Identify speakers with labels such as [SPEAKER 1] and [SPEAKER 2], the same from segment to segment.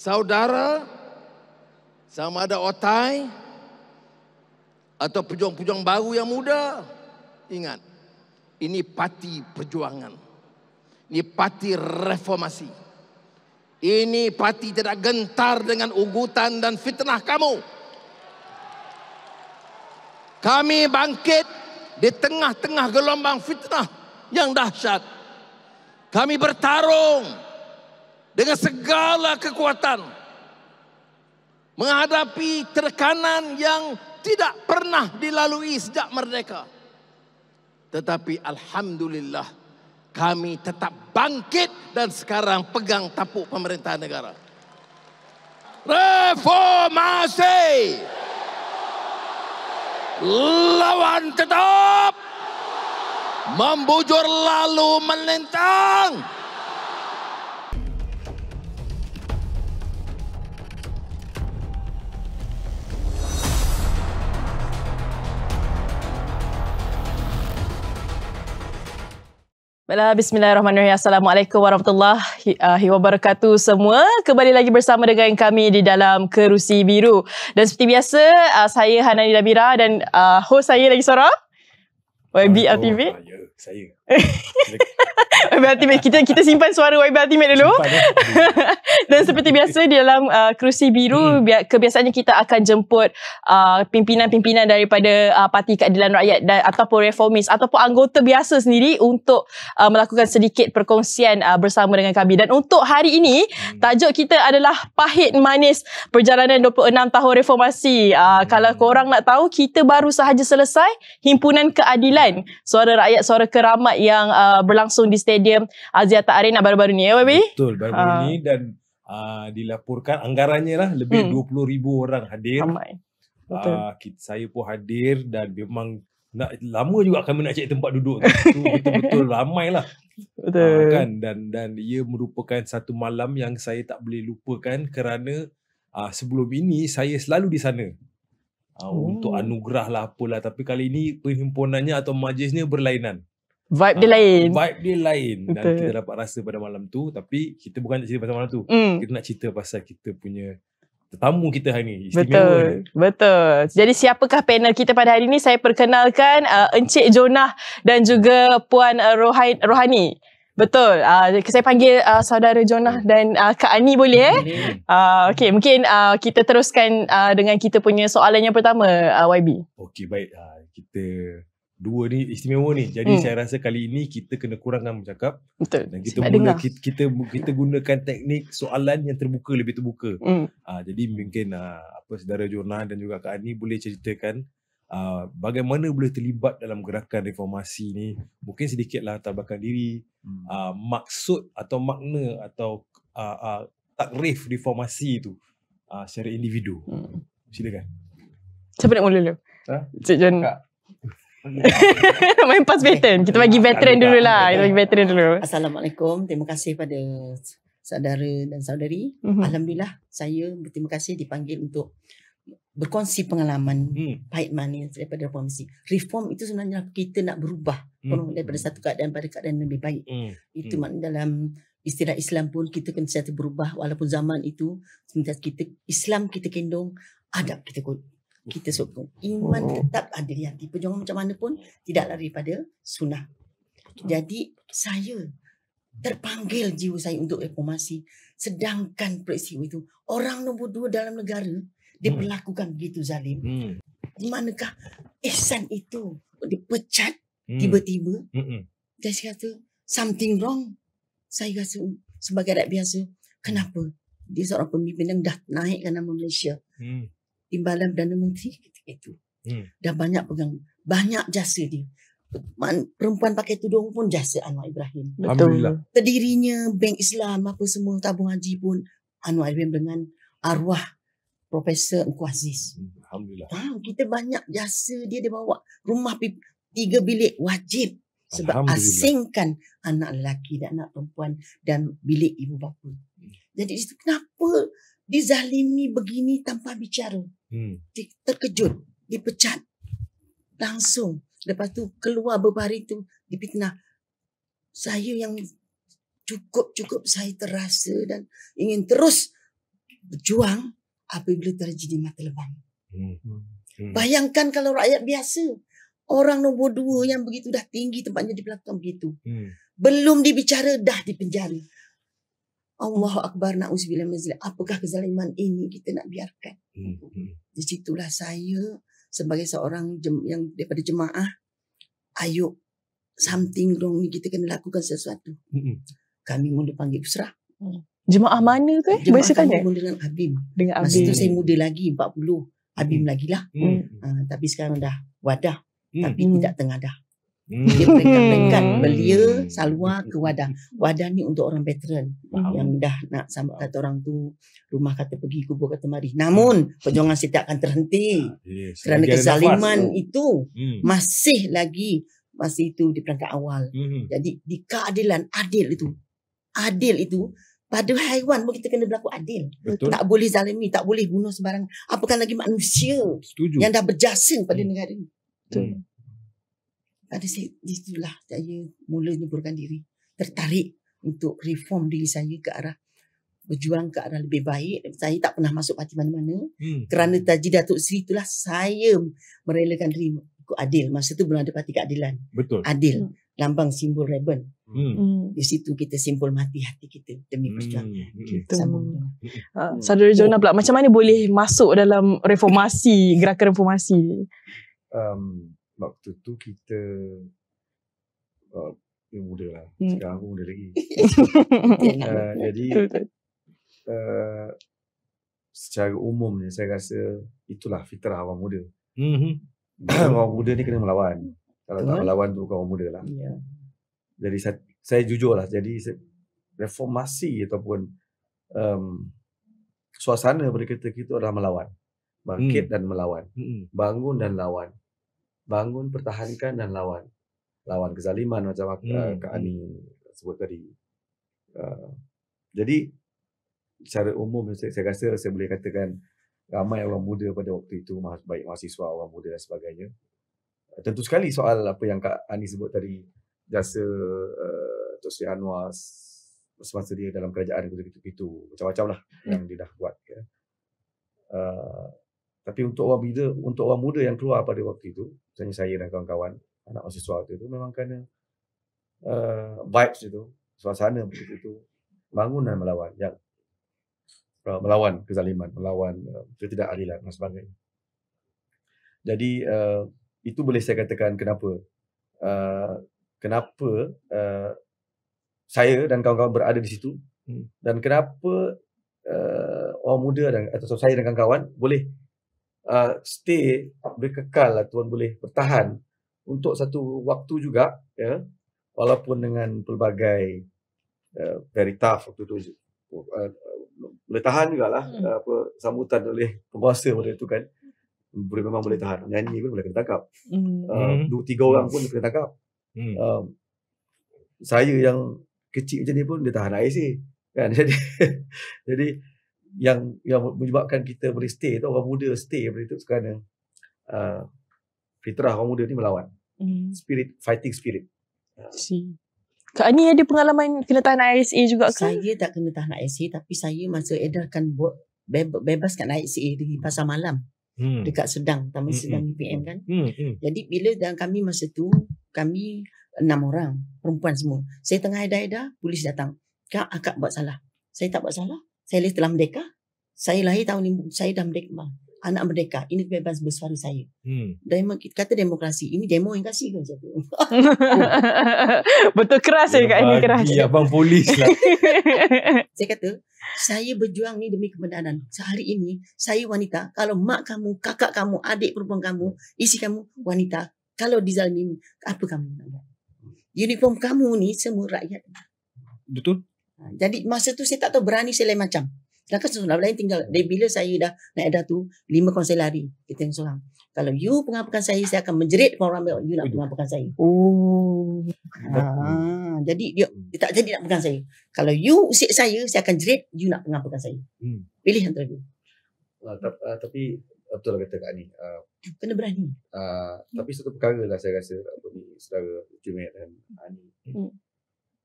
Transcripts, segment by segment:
[SPEAKER 1] saudara, sama ada otai atau pejuang-pejuang baru yang muda. Ingat, ini parti perjuangan. Ini parti reformasi. Ini parti tidak gentar dengan ugutan dan fitnah kamu. Kami bangkit di tengah-tengah gelombang fitnah yang dahsyat. Kami bertarung dengan segala kekuatan menghadapi tekanan yang tidak pernah dilalui sejak merdeka. Tetapi Alhamdulillah kami tetap bangkit dan sekarang pegang tapuk pemerintahan negara. Reformasi! Lawan tetap! Membujur lalu melintang! Membujur lalu melintang!
[SPEAKER 2] Baiklah, bismillahirrahmanirrahim. Assalamualaikum warahmatullahi uh, wabarakatuh semua. Kembali lagi bersama dengan kami di dalam Kerusi Biru. Dan seperti biasa, uh, saya Hanani Dabira dan uh, host saya lagi seorang. YB oh, Ultimate? Ya, saya. YB Ultimate. Kita kita simpan suara YB Ultimate dulu. Simpan, eh. Dan seperti biasa di dalam uh, kerusi biru, hmm. bi- kebiasaannya kita akan jemput uh, pimpinan-pimpinan daripada uh, Parti Keadilan Rakyat dan, ataupun reformis ataupun anggota biasa sendiri untuk uh, melakukan sedikit perkongsian uh, bersama dengan kami. Dan untuk hari ini, hmm. tajuk kita adalah Pahit Manis Perjalanan 26 Tahun Reformasi. Uh, hmm. Kalau korang nak tahu, kita baru sahaja selesai Himpunan Keadilan kan suara rakyat suara keramat yang uh, berlangsung di stadium Aziata Arena baru-baru ni ya Wabi? betul baru-baru uh. ni
[SPEAKER 1] dan uh, dilaporkan anggarannya lah lebih hmm. 20,000 orang hadir ramai betul uh, ah, kita, saya pun hadir dan memang nak, lama juga kami nak cari tempat duduk tu betul-betul ramai lah betul uh, kan dan dan ia merupakan satu malam yang saya tak boleh lupakan kerana uh, sebelum ini saya selalu di sana Ah, oh. untuk anugerah lah apalah tapi kali ini perhimpunannya atau majlisnya berlainan vibe ha, dia ah, lain vibe dia lain Betul. dan kita dapat rasa pada malam tu tapi kita bukan nak cerita pasal malam tu mm. kita nak cerita pasal kita punya tetamu kita hari ni betul
[SPEAKER 2] ni. betul jadi siapakah panel kita pada hari ini saya perkenalkan uh, encik Jonah dan juga puan uh, Rohani Betul. Uh, saya panggil uh, saudara Jonah dan uh, Kak Ani boleh eh? Uh, okay, mungkin uh, kita teruskan uh, dengan kita punya soalan yang pertama, uh, YB.
[SPEAKER 1] Okey, baik. Uh, kita dua ni istimewa ni. Jadi hmm. saya rasa kali ini kita kena kurangkan bercakap. Betul. Dan kita Sibat guna, kita, kita, kita gunakan teknik soalan yang terbuka, lebih terbuka. Hmm. Uh, jadi mungkin uh, apa saudara Jonah dan juga Kak Ani boleh ceritakan Ah, bagaimana boleh terlibat dalam gerakan reformasi ni mungkin sedikitlah tabahkan diri hmm. uh, maksud atau makna atau uh, uh, takrif reformasi tu uh, secara individu hmm. silakan siapa nak mula dulu ha?
[SPEAKER 2] Cik John Kak. Main pas veteran Kita bagi veteran dulu lah Kita bagi
[SPEAKER 3] veteran dulu Assalamualaikum Terima kasih pada Saudara dan saudari mm-hmm. Alhamdulillah Saya berterima kasih dipanggil untuk berkongsi pengalaman hmm. pahit manis daripada reformasi. Reform itu sebenarnya kita nak berubah hmm. daripada hmm. satu keadaan pada keadaan yang lebih baik. Hmm. Itu hmm. maknanya dalam istilah Islam pun kita kena sentiasa berubah walaupun zaman itu sementara kita Islam kita kendong, adab kita kot. Kita sokong. Iman oh. tetap ada di hati. Perjuangan macam mana pun tidak lari daripada sunnah. Jadi saya terpanggil jiwa saya untuk reformasi. Sedangkan peristiwa itu orang nombor dua dalam negara dia hmm. berlakukan begitu zalim hmm. manakah ihsan itu dipecat hmm. tiba-tiba Mm-mm. dan saya kata something wrong saya rasa sebagai rakyat biasa kenapa dia seorang pemimpin yang dah naikkan nama Malaysia hmm. imbalan Perdana Menteri ketika itu hmm. dah banyak pegang banyak jasa dia perempuan pakai tudung pun jasa Anwar Ibrahim betul Alhamdulillah. terdirinya bank Islam apa semua tabung haji pun Anwar Ibrahim dengan arwah Profesor Engku Aziz. Hmm, Alhamdulillah. Ha, kita banyak jasa dia dia bawa rumah tiga bilik wajib sebab asingkan anak lelaki dan anak perempuan dan bilik ibu bapa. Hmm. Jadi itu kenapa dizalimi begini tanpa bicara? Hmm. Terkejut, dipecat langsung. Lepas tu keluar beberapa hari tu dipitnah. Saya yang cukup-cukup saya terasa dan ingin terus berjuang apabila terjadi mata lebam. Hmm.
[SPEAKER 4] hmm. Hmm.
[SPEAKER 3] Bayangkan kalau rakyat biasa, orang nombor dua yang begitu dah tinggi tempatnya di belakang begitu. Hmm. Belum dibicara, dah dipenjara. Allah Akbar na'uzubillah mazlil. Apakah kezaliman ini kita nak biarkan? Hmm, hmm. Di situlah saya sebagai seorang jem- yang daripada jemaah, ayuh something wrong ni kita kena lakukan sesuatu. Hmm. hmm. Kami mula panggil pusrah. Hmm. Jemaah mana tu eh? Jemaah tanya. Jemaah dengan Abim. Dengan Abim. Masa tu saya muda lagi, 40. Abim hmm. lagi lah. Hmm. Uh, tapi sekarang dah wadah. Hmm. Tapi hmm. tidak tengah dah. Hmm. Dia pegang-pegang hmm. belia saluar ke wadah. Wadah ni untuk orang veteran. Wow. Hmm. Yang dah nak sama kata orang tu. Rumah kata pergi, kubur kata mari. Namun, perjuangan saya tak akan terhenti. Ah,
[SPEAKER 4] yes. Kerana Jari kezaliman nafas,
[SPEAKER 3] itu hmm. masih lagi masih itu di peringkat awal. Hmm. Jadi, di keadilan, adil itu. Adil itu pada haiwan pun kita kena berlaku adil. Betul. Tak boleh zalimi, tak boleh bunuh sebarang. Apakah lagi manusia Setuju. yang dah berjasa pada hmm. negara ini. Betul. Hmm. Ada si, di situlah saya mula nyuburkan diri. Tertarik untuk reform diri saya ke arah berjuang ke arah lebih baik. Saya tak pernah masuk parti mana-mana. Hmm. Kerana Taji Datuk Seri itulah saya merelakan diri adil. Masa tu belum ada parti keadilan. Betul. Adil. Hmm lambang simbol ribbon. Hmm. hmm. Di situ kita simbol mati hati kita demi hmm, perjuangan. Hmm. Kita hmm.
[SPEAKER 2] Uh, saudara Jonah pula, macam mana boleh masuk dalam reformasi, gerakan reformasi?
[SPEAKER 5] Um, waktu tu kita uh, oh, yang muda lah. Hmm. Sekarang hmm. pun muda lagi. uh, jadi uh, secara umumnya saya rasa itulah fitrah orang muda. Hmm. orang muda ni kena melawan kalau Tuan. tak melawan tu kau muda lah. Ya. Jadi saya, saya jujur lah. Jadi reformasi ataupun um, suasana berkata kita adalah melawan. Bangkit hmm. dan melawan. Hmm. Bangun dan lawan. Bangun, pertahankan dan lawan. Lawan kezaliman macam hmm. Kak, uh, Kak Ani sebut tadi. Uh, jadi secara umum saya, saya rasa saya boleh katakan ramai orang muda pada waktu itu baik mahasiswa orang muda dan sebagainya tentu sekali soal apa yang Kak Ani sebut tadi jasa uh, Tok Sri Anwar semasa dia dalam kerajaan itu itu itu macam-macam lah hmm. yang dia dah buat ya. Uh, tapi untuk orang muda, untuk orang muda yang keluar pada waktu itu, misalnya saya dan kawan-kawan anak mahasiswa waktu itu memang kerana uh, vibes itu, suasana begitu itu bangunan melawan yang uh, melawan kezaliman, melawan uh, ketidakadilan dan sebagainya. Jadi uh, itu boleh saya katakan kenapa uh, kenapa uh, saya dan kawan-kawan berada di situ hmm. dan kenapa uh, orang muda dan atau saya dan kawan-kawan boleh uh, stay berkekal kekal lah tuan boleh bertahan untuk satu waktu juga ya walaupun dengan pelbagai uh, very tough waktu itu, uh, boleh tahan jugalah hmm. apa sambutan oleh penguasa pada itu kan boleh memang boleh tahan nyanyi pun boleh kena tangkap mm. uh, ah, hmm. dua tiga orang pun boleh kena tangkap mm. uh, saya yang kecil macam ni pun dia tahan IC kan jadi jadi yang yang menyebabkan kita boleh stay tu orang muda stay pada itu kerana uh, fitrah orang muda ni melawan mm. spirit fighting spirit
[SPEAKER 3] si Kak Ani ada pengalaman kena tahan ISA juga ke? Saya tak kena tahan ISA tapi saya masa edarkan bot bebas kat ISA di pasar malam hmm. dekat Sedang taman hmm. Sedang UPM hmm. kan hmm. Hmm. jadi bila dan kami masa tu kami enam orang perempuan semua saya tengah ada-ada polis datang kak akak buat salah saya tak buat salah saya lahir dalam merdeka saya lahir tahun ini saya dah merdeka anak merdeka ini bebas bersuara saya hmm. demo kata demokrasi ini demo yang kasih ke
[SPEAKER 2] betul keras ya kak ini keras ya abang polis lah
[SPEAKER 3] saya kata saya berjuang ni demi kebenaran sehari ini saya wanita kalau mak kamu kakak kamu adik perempuan kamu isi kamu wanita kalau ini, apa kamu nak buat uniform kamu ni semua rakyat betul ha, jadi masa tu saya tak tahu berani saya lain macam dan kan sebenarnya lain tinggal. Dari bila saya dah nak ada tu, lima kawan saya lari. Kita yang seorang. Kalau you pengapakan saya, saya akan menjerit kepada orang you nak pengapakan saya. Oh. Ah. jadi dia, dia tak jadi nak pegang saya. Kalau you usik saya, saya akan jerit, you nak pengapakan saya. Hmm. Pilih antara dua.
[SPEAKER 5] Uh, tapi ah, betul lah kata Kak Ani. Uh, Kena berani. Uh, tapi satu perkara lah saya rasa, apa ni, saudara Jumat dan
[SPEAKER 4] Ani. Hmm.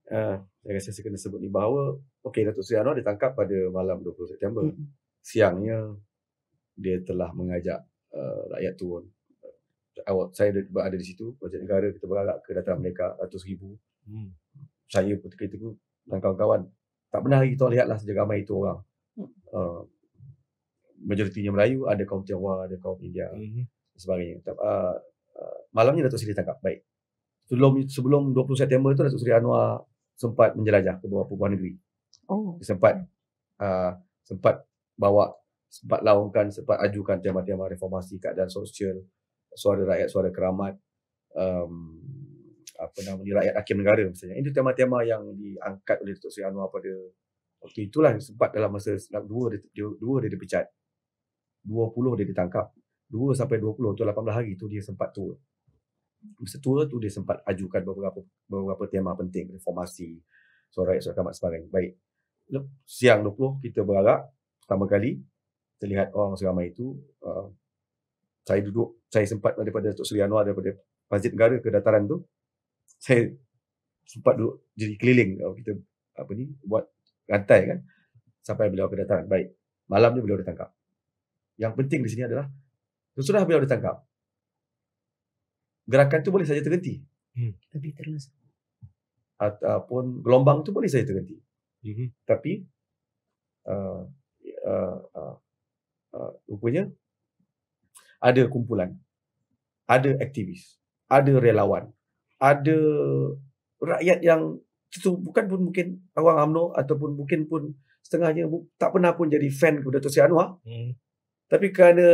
[SPEAKER 5] Uh, saya rasa saya kena sebut ni bahawa Okey, Datuk Seri Anwar ditangkap pada malam 20 September. Mm-hmm. Siangnya dia telah mengajak uh, rakyat turun. Awak saya ada, berada di situ, Bajet Negara kita beragak ke dataran mereka ratus ribu. Hmm. Saya ketika itu dan kawan-kawan tak pernah lagi kita lihatlah sejak ramai itu orang. Hmm. Uh, majoritinya Melayu, ada kaum Tiawa, ada kaum India hmm. sebagainya. Uh, uh, malamnya Datuk Seri ditangkap Baik. Sebelum sebelum 20 September itu Datuk Seri Anwar sempat menjelajah ke beberapa buah negeri. Oh. Sempat uh, sempat bawa sempat laungkan sempat ajukan tema-tema reformasi keadaan sosial suara rakyat suara keramat um, apa nama ni rakyat hakim negara misalnya itu tema-tema yang diangkat oleh Dato' Sri Anwar pada waktu itulah sempat dalam masa dua dua dia, dia, dua dia dipecat 20 dia ditangkap 2 sampai 20 tu 18 hari tu dia sempat tu masa tua tu dia sempat ajukan beberapa beberapa tema penting reformasi suara rakyat suara keramat sebagainya baik siang 20 kita berarak pertama kali terlihat orang seramai itu uh, saya duduk saya sempat daripada Datuk Seri Anwar daripada Masjid Negara ke dataran tu saya sempat duduk jadi keliling uh, kita apa ni buat rantai kan sampai beliau ke dataran baik malam ni beliau ditangkap yang penting di sini adalah sesudah beliau ditangkap gerakan tu boleh saja terhenti
[SPEAKER 3] hmm. tapi terus
[SPEAKER 5] ataupun gelombang tu boleh saja terhenti Mm-hmm. Tapi uh, uh, uh, uh, rupanya ada kumpulan, ada aktivis, ada relawan, ada rakyat yang itu bukan pun mungkin awang AMNO ataupun mungkin pun setengahnya tak pernah pun jadi fan kepada Tosi Anwar. Mm. Tapi kerana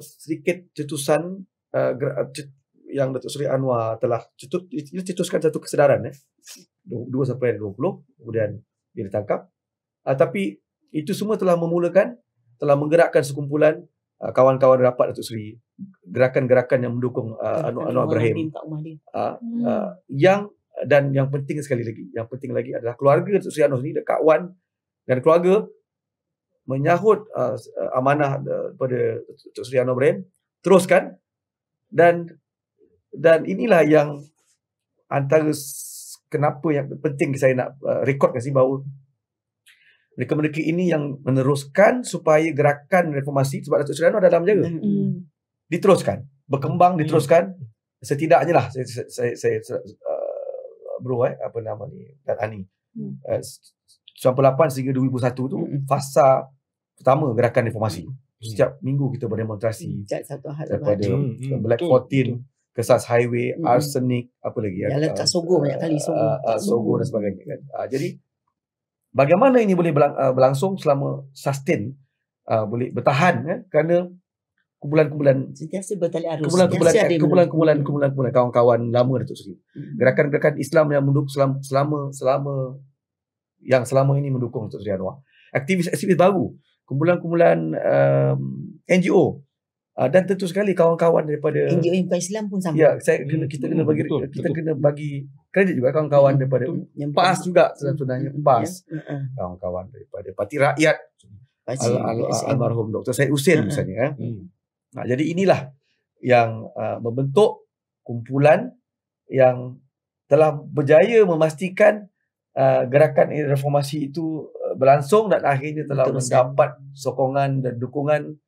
[SPEAKER 5] sedikit cetusan uh, uh yang Datuk Seri Anwar telah cetus, cetuskan satu kesedaran eh. 2 sampai 20 kemudian dia ditangkap. Uh, tapi itu semua telah memulakan, telah menggerakkan sekumpulan uh, kawan-kawan rapat Datuk Seri, gerakan-gerakan yang mendukung uh, Anwar Anwar Ibrahim. Dia. Uh, hmm. yang dan yang penting sekali lagi, yang penting lagi adalah keluarga Datuk Seri Anwar ini, kawan dan keluarga menyahut uh, amanah kepada uh, Datuk Seri Anwar Ibrahim, teruskan dan dan inilah yang antara kenapa yang penting saya nak uh, rekod kasi bahawa mereka-mereka ini yang meneruskan supaya gerakan reformasi sebab Datuk Seri Anwar dalam menjaga. Mm. Hmm. Hmm. Diteruskan. Berkembang, hmm. diteruskan. Setidaknya lah saya, saya, saya, saya uh, bro eh, apa nama ni, Dan Ani. Mm. Uh, 98 sehingga 2001 tu mm. fasa pertama gerakan reformasi. Mm. Setiap minggu kita berdemonstrasi. Setiap satu hari. Daripada mm. Black mm. 14. Mm kesas highway, mm. arsenik, apa lagi? Yang letak uh, ah, sogo banyak kali, sogo. Uh, uh, ah, ah, sogo dan sebagainya kan. Uh, jadi, bagaimana ini boleh berlang, uh, berlangsung selama sustain, uh, boleh bertahan kan? Kerana kumpulan-kumpulan sentiasa bertali arus kumpulan-kumpulan kumpulan-kumpulan kumpulan-kumpulan kawan-kawan lama Datuk Seri gerakan-gerakan Islam yang mendukung selama, selama selama yang selama ini mendukung Datuk Seri Anwar aktivis-aktivis baru kumpulan-kumpulan um, NGO Uh, dan tentu sekali kawan-kawan daripada NGO yang Islam pun sama. Ya, saya kena hmm, kita kena bagi betul, kita betul. kena bagi kredit juga kawan-kawan hmm, daripada yang PAS juga sebenarnya hmm, PAS. Ya? Uh, uh. Kawan-kawan daripada Parti Rakyat. almarhum Dr. Said Husin uh-huh. misalnya. Ya. Hmm. Nah, jadi inilah yang uh, membentuk kumpulan yang telah berjaya memastikan uh, gerakan reformasi itu berlangsung dan akhirnya telah betul, mendapat sokongan dan dukungan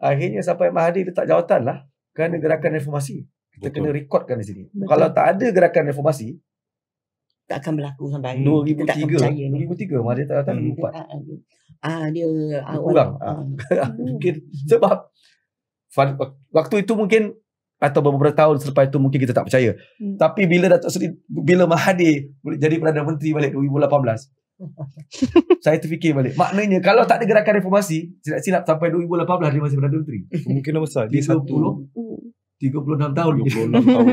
[SPEAKER 5] Akhirnya sampai Mahathir letak jawatan lah kerana gerakan reformasi. Kita Betul. kena rekodkan di sini. Betul. Kalau tak ada gerakan reformasi, tak akan berlaku sampai hari 2003, ini. Kita tak akan percaya. 2003, 2003 Mahathir tak datang. Hmm. 2004. Ah, ah, dia,
[SPEAKER 3] ah, dia awal. Kurang.
[SPEAKER 5] Ah. Hmm. Mungkin hmm. sebab waktu itu mungkin atau beberapa tahun selepas itu mungkin kita tak percaya. Hmm. Tapi bila Datuk Seri, bila Mahathir jadi Perdana Menteri balik 2018, saya terfikir balik. Maknanya kalau tak ada gerakan reformasi, silap silap sampai 2018 dia masih berada menteri. Kemungkinan besar dia satu 36 tahun 36
[SPEAKER 4] tahun.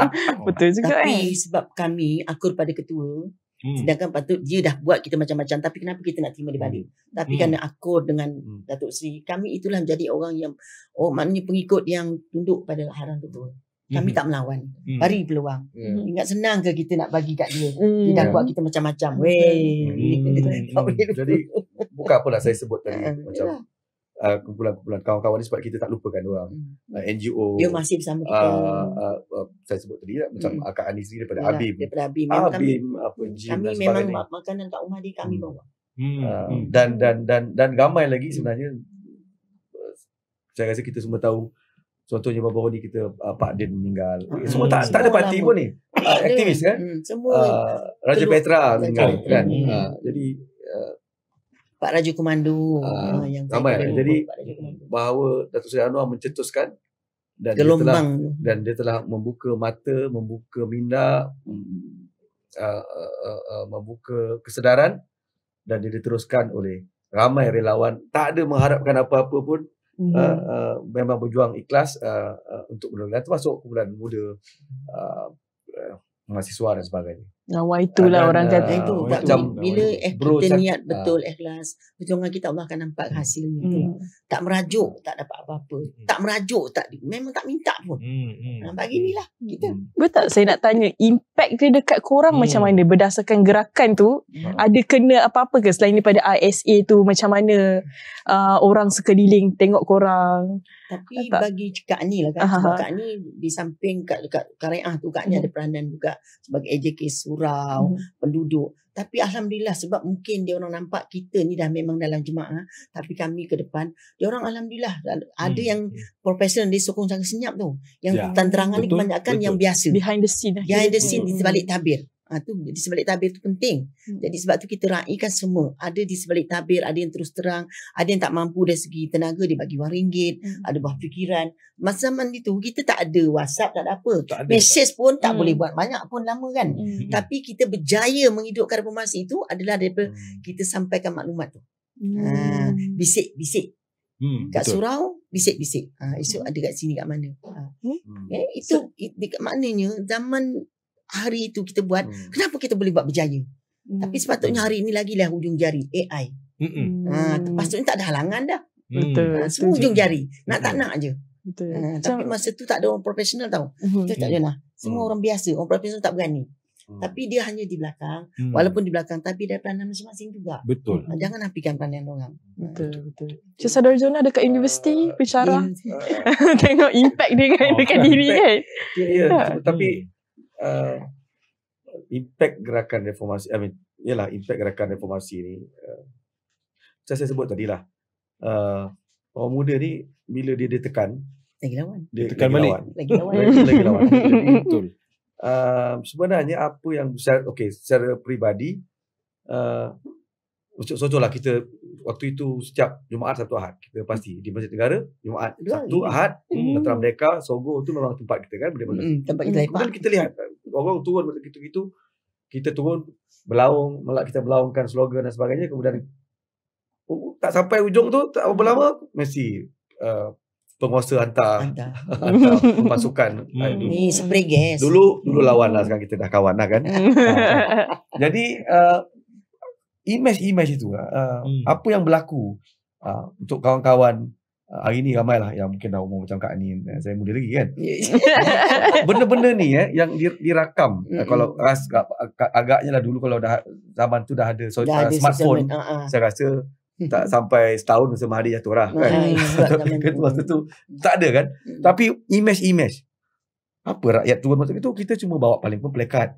[SPEAKER 4] Betul juga Tapi, eh.
[SPEAKER 3] sebab kami akur pada ketua, hmm. sedangkan patut dia dah buat kita macam-macam tapi kenapa kita nak terima dia balik? Hmm. Tapi hmm. kerana akur dengan hmm. Datuk Seri, kami itulah menjadi orang yang oh maknanya pengikut yang tunduk pada arahan ketua. Hmm kami mm. tak melawan. Mm. Beri peluang. Yeah. Ingat senang ke kita nak bagi kat dia? Mm. Dia hmm. dah yeah. buat kita macam-macam. Hmm. Weh. Mm. Jadi
[SPEAKER 5] bukan apalah saya sebut tadi ah, macam uh, kumpulan-kumpulan kawan-kawan ni sebab kita tak lupakan orang. Mm. Uh, ah, NGO. Dia masih bersama kita. Uh, uh, uh, saya sebut tadi lah, macam mm. Akak Anis ni daripada Yalah, Abim. Daripada Abim. Memang Abim kami, apa kami dan memang ni.
[SPEAKER 3] makanan kat rumah dia kami mm. bawa.
[SPEAKER 5] Mm. Uh, dan dan dan dan ramai lagi sebenarnya mm. saya rasa kita semua tahu Contohnya baru-baru kita uh, Pak Din meninggal. Hmm. Semua tak tak ada parti pun ni. Ah, aktivis kan? Hmm. Semua uh, Raja teluk. Petra
[SPEAKER 3] meninggal hmm. kan. Hmm. Uh, jadi uh, Pak Raju Komando uh, yang ramai. Eh? jadi
[SPEAKER 5] bahawa Datuk Seri Anwar mencetuskan dan Gelombang. dia telah dan dia telah membuka mata, membuka minda, uh, uh, uh, uh, membuka kesedaran dan dia diteruskan oleh ramai relawan tak ada mengharapkan apa-apa pun mm-hmm. uh, uh, memang berjuang ikhlas uh, uh, untuk menolong. Termasuk kumpulan muda, uh, uh, mahasiswa dan sebagainya.
[SPEAKER 2] Nah, Lawa lah orang lah. kata itu.
[SPEAKER 5] itu. Macam bila eh kita niat cak, betul
[SPEAKER 3] ikhlas, perjuangan kita Allah akan nampak hmm. hasilnya hmm. Tak merajuk, tak dapat apa-apa. Hmm. Tak merajuk, tak memang tak minta pun. Hmm. Hmm. Ah, bagi inilah hmm. kita. Hmm.
[SPEAKER 2] Betul saya nak tanya, impact dia dekat korang hmm. macam mana? Berdasarkan gerakan tu, hmm. ada kena apa-apa ke selain daripada ISA tu? Macam mana uh, orang sekeliling tengok korang? Tapi tak bagi Kak Ni lah kan. Aha. Kak Ni di samping
[SPEAKER 3] kat, kat Karaiah tu, Kak Ni hmm. ada peranan juga sebagai AJK Surah surau hmm. penduduk tapi alhamdulillah sebab mungkin dia orang nampak kita ni dah memang dalam jemaah tapi kami ke depan dia orang alhamdulillah ada hmm. yang profesional dia sokong sangat senyap tu yang yeah. terang ni kebanyakan betul. yang biasa behind the scene lah, behind the scene di sebalik hmm. tabir Ha, tu di sebalik tabir tu penting. Hmm. Jadi sebab tu kita raikan semua. Ada di sebalik tabir, ada yang terus terang, ada yang tak mampu dari segi tenaga dia bagi wang ringgit, hmm. ada bah fikiran. Masa zaman itu kita tak ada WhatsApp, tak ada apa. Mesej pun tak hmm. boleh buat banyak pun lama kan. Hmm. hmm. Tapi kita berjaya menghidupkan reformasi itu adalah daripada hmm. kita sampaikan maklumat tu. Hmm. Ha, bisik-bisik.
[SPEAKER 4] Hmm, kat betul. surau
[SPEAKER 3] bisik-bisik. Ah ha, esok hmm. ada kat sini kat mana. Ha. Hmm. Eh, itu so, it, dekat maknanya zaman hari itu kita buat hmm. kenapa kita boleh buat berjaya hmm. tapi sepatutnya hari ini lagi lah ujung jari AI
[SPEAKER 4] hmm.
[SPEAKER 3] ha, ni tak ada halangan dah hmm. ha, semua ujung jari nak tak nak je betul. Ha, tapi masa tu tak ada orang profesional tau mhm. kita tak jenah semua hmm. orang biasa orang profesional tak berani Hmm. Tapi dia hanya di belakang hmm. Walaupun di belakang Tapi dia peranan masing-masing juga Betul hmm. Jangan apikan peranan orang ha, Betul
[SPEAKER 2] Cik Sadar Zona dekat universiti uh, ah, Bicara ya. uh, Tengok impact dia kan oh, Dekat diri kan
[SPEAKER 4] Ya yeah,
[SPEAKER 5] yeah. yeah. Tapi hmm uh, impact gerakan reformasi, I mean, ialah impact gerakan reformasi ni, uh, macam saya sebut tadi lah, uh, orang muda ni bila dia ditekan,
[SPEAKER 3] lagi lawan. Dia tekan lagi balik. Lawan. Lagi lawan. lagi, lagi lawan. Betul.
[SPEAKER 5] Uh, sebenarnya apa yang besar, okay, secara peribadi uh, so, so, kita waktu itu setiap Jumaat satu Ahad kita pasti di Masjid Negara Jumaat satu Ahad hmm. Tentera Merdeka Sogo itu memang tempat kita kan benda -benda. Hmm, tempat kita hmm, lepak kemudian kita lihat orang turun macam gitu-gitu kita turun belaung malah kita belaungkan slogan dan sebagainya kemudian oh, tak sampai ujung tu tak berapa lama mesti uh, penguasa hantar, hantar. pasukan hmm. ni
[SPEAKER 3] spray gas dulu dulu lawan
[SPEAKER 5] lah sekarang kita dah kawan lah kan ah. jadi uh, image image itu lah, uh, hmm. apa yang berlaku uh, untuk kawan-kawan hari ni ramailah yang mungkin dah umur macam Kak Ani eh, saya muda lagi kan benda-benda ni eh, yang dirakam mm-hmm. kalau ras, agaknya lah dulu kalau dah zaman tu dah ada, so, dah uh, ada smartphone uh-huh. saya rasa hmm. tak sampai setahun lah ah, kan? masa Mahathir jatuh lah kan Ay, masa tu tak ada kan mm-hmm. tapi image-image apa rakyat turun masa itu kita cuma bawa paling pun plekat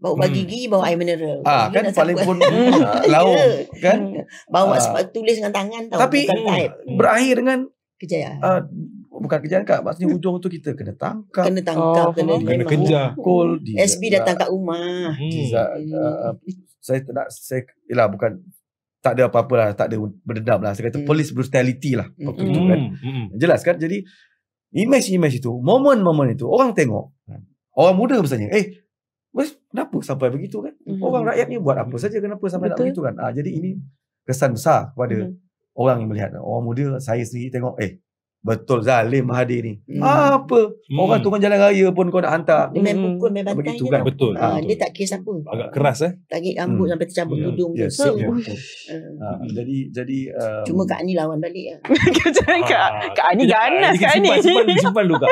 [SPEAKER 3] bau bagi hmm. gigi hmm. bau air mineral. Ah bagi kan paling pun hmm,
[SPEAKER 5] ah, lauk ya. kan hmm. bau ah. sepatu
[SPEAKER 3] tulis dengan tangan tau. Tapi bukan
[SPEAKER 5] berakhir dengan kejayaan. Uh, bukan kejayaan kak maksudnya hujung tu kita kena tangkap. Kena tangkap oh, kena, kena, kena kejar. Kol, dia, SB datang kat
[SPEAKER 3] rumah. Hmm. Dia,
[SPEAKER 5] uh, ah, saya tak saya ialah bukan tak ada apa-apa lah tak ada berdedam lah saya kata hmm. police brutality lah waktu kan. hmm. tu kan hmm. jelas kan jadi image-image itu momen-momen itu orang tengok kan? orang muda misalnya eh kenapa sampai begitu kan? Mm-hmm. Orang rakyat ni buat apa saja kenapa sampai Betul. nak begitu kan? Ha, jadi ini kesan besar kepada mm-hmm. orang yang melihat. Orang muda saya sendiri tengok eh Betul zalim hmm. hadi ni. Hmm. Apa? Hmm. Orang hmm. jalan raya pun kau nak hantar. Main pukul,
[SPEAKER 3] hmm. main bantai je kan? betul, ha, betul. Dia tak kira siapa.
[SPEAKER 5] Agak keras eh.
[SPEAKER 3] Tarik rambut hmm. sampai tercabut yeah. tudung. Yeah. Ya. So, yeah.
[SPEAKER 5] Uh. jadi, jadi. Um... Cuma Kak
[SPEAKER 3] Ani lawan balik. Ya.
[SPEAKER 4] Ah. Kak, Kak Ani ganas Kak Ani. Simpan, simpan, simpan
[SPEAKER 1] dulu Kak.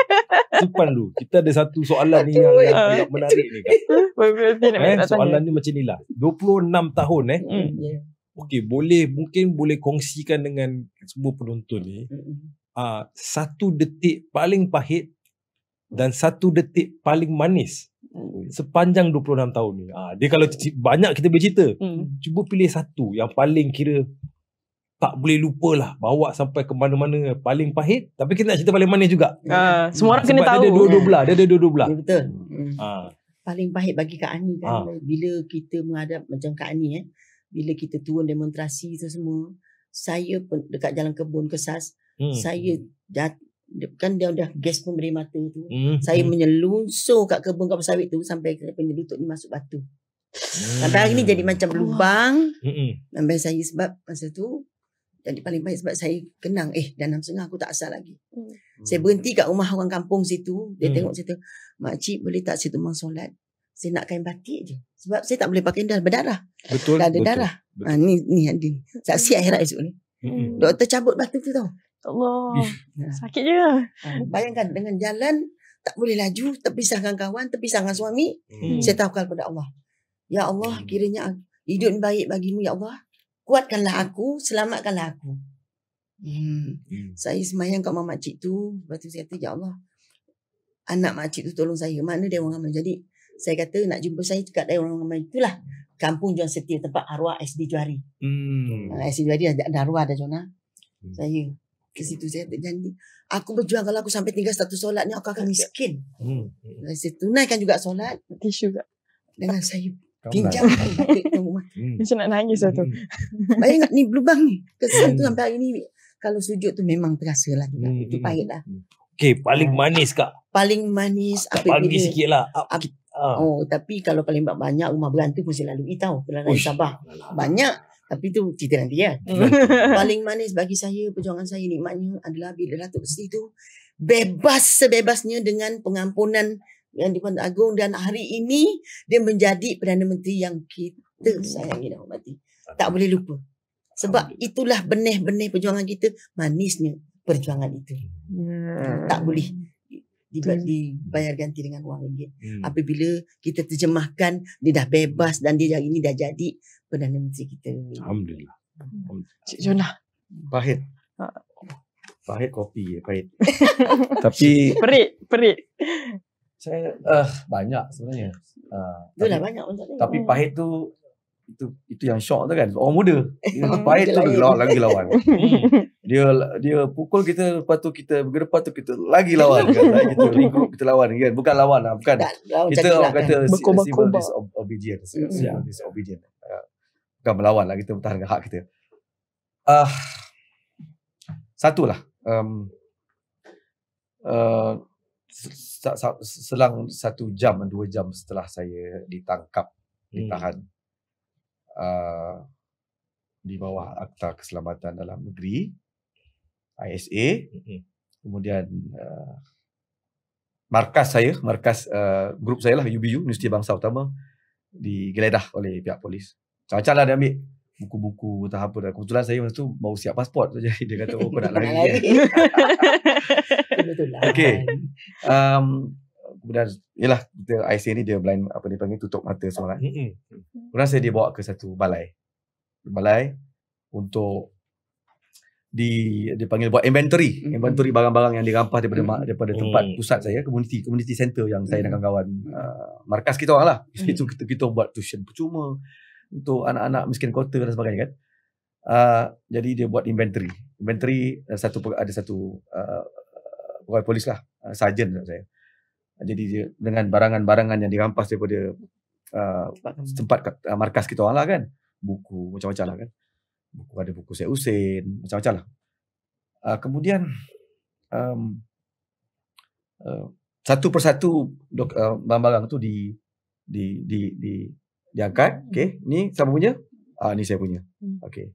[SPEAKER 1] Simpan dulu. Kita ada satu soalan ni yang, ya. yang, menarik ni Kak. Eh, soalan eh. ni macam ni lah. 26 tahun eh. Ya. Okey, boleh mungkin boleh kongsikan dengan semua penonton ni uh, satu detik paling pahit dan satu detik paling manis hmm. sepanjang 26 tahun ni. Uh, dia kalau c- banyak kita boleh cerita. Hmm. Cuba pilih satu yang paling kira tak boleh lupa lah bawa sampai ke mana-mana paling pahit tapi kita nak cerita paling manis juga. Uh, semua orang Sebab kena tahu. Dia dua-dua belah, dia ada
[SPEAKER 3] dua-dua belah. Ya, betul. Uh. Paling pahit bagi Kak Ani kan uh. bila kita menghadap macam Kak Ani eh bila kita turun demonstrasi tu semua saya pun dekat jalan kebun kesas hmm. saya dat kan dia dah gas pemberi mata tu. Hmm. Saya menyelusur hmm. kat kebun kapas sawit tu sampai kena lutut ni masuk batu. Hmm. Sampai hari ni jadi macam lubang. Hmm. Sampai saya sebab masa tu jadi paling baik sebab saya kenang eh dalam sengah aku tak asal lagi. Hmm. Saya berhenti kat rumah orang kampung situ. Dia hmm. tengok situ mak boleh tak situ mau solat? Saya nak kain batik je. Sebab saya tak boleh pakai dah berdarah. Betul. Dah ada betul, darah. Betul. Ha, ni ni ada. Saksi akhirat esok ni. Hmm. Doktor cabut batu tu tau. Allah. Ya. Sakit je. Bayangkan dengan jalan tak boleh laju, terpisah dengan kawan, terpisah dengan suami, hmm. saya kalau pada Allah. Ya Allah, hmm. kiranya hidup baik bagimu ya Allah. Kuatkanlah aku, selamatkanlah aku. Hmm. hmm. Saya semayang kat mamak cik tu, lepas tu saya kata ya Allah. Anak mak cik tu tolong saya. Mana dia orang ramai. Jadi saya kata nak jumpa saya dekat dia orang ramai itulah. Kampung Juan Setia tempat arwah SD Juari. Hmm. Ah, SD Juari ada arwah ada Jona. Ah. Hmm. Saya ke situ saya berjanji, Aku berjuang kalau aku sampai tinggal satu solat ni aku akan miskin. Hmm. Dan saya tunaikan juga solat. Tisu juga. Dengan saya pinjam rumah. Hmm. Macam nak nangis satu. Hmm. Bayangkan ni lubang ni. Kesan hmm. sampai hari ni kalau sujud tu memang terasa lah. Hmm. Itu hmm. pahit lah. Hmm.
[SPEAKER 1] Okay, paling ya. manis kak.
[SPEAKER 3] Paling manis. Kak apa pagi sikit lah. Ah. Oh, tapi kalau paling banyak rumah berantai mesti lalu lalui tau. Kelana Sabah. Banyak. Tapi tu cerita nanti ya. Paling manis bagi saya, perjuangan saya nikmatnya adalah bila Datuk Seri tu bebas sebebasnya dengan pengampunan yang di Pantai Agong dan hari ini dia menjadi Perdana Menteri yang kita hmm. sayangi dan hormati. Tak boleh lupa. Sebab itulah benih-benih perjuangan kita, manisnya perjuangan itu.
[SPEAKER 4] Hmm. Tak boleh
[SPEAKER 3] hmm. dibayar ganti dengan wang ringgit. Hmm. Apabila kita terjemahkan dia dah bebas dan dia yang ini dah jadi Perdana Menteri kita. Alhamdulillah. J- Jonah.
[SPEAKER 5] Pahit. Pahit kopi ya, pahit. Tapi... Perit,
[SPEAKER 2] perit. Saya
[SPEAKER 5] uh, banyak sebenarnya. Uh, ah, Itulah
[SPEAKER 2] tapi, banyak untuk Tapi ni.
[SPEAKER 5] pahit tu itu itu yang shock tu kan orang muda dia hmm. pahit tu dia lawan, lagi lawan hmm. dia dia pukul kita lepas tu kita bergerak tu kita lagi lawan kan? kita ringkuk kita lawan kan bukan lawan lah bukan tak, kita orang lah kata kan? simple
[SPEAKER 4] disobedience hmm. simple disobedience
[SPEAKER 5] ah bukan melawan lah kita pertahankan hak kita uh, ah, satu lah um, uh, eh, selang satu jam dua jam setelah saya ditangkap hmm. ditahan uh, di bawah Akta Keselamatan Dalam Negeri ISA hmm. kemudian uh, markas saya markas uh, grup saya lah UBU Universiti Bangsa Utama digeledah oleh pihak polis macam-macam lah dia ambil buku-buku entah apa dah. Kebetulan saya masa tu baru siap pasport. So, jadi dia kata, oh kau nak lari.
[SPEAKER 4] Betul Okay.
[SPEAKER 5] Lah. Um, kemudian, yelah, kita IC ni dia blind, apa dia panggil, tutup mata semua hmm, lah. Hmm. Kemudian saya dibawa ke satu balai. Balai untuk di dia panggil buat inventory hmm. inventory barang-barang yang dirampas daripada daripada tempat pusat saya community community center yang saya dan kawan uh, markas kita lah mm itu kita kita buat tuition percuma untuk anak-anak miskin kota dan sebagainya kan. Uh, jadi dia buat inventory. Inventory eh, ada satu ada satu uh, pegawai polis lah, uh, ah, sarjan lah saya. Ah, jadi dia dengan barangan-barangan yang dirampas daripada uh, tempat uh, markas kita orang lah kan. Buku macam-macam lah kan. Buku ada buku saya usin, macam-macam lah. Uh, kemudian um, uh, satu persatu dok, uh, barang-barang tu di di di di dia hmm. okay, ni siapa punya ah ni saya punya hmm. okay.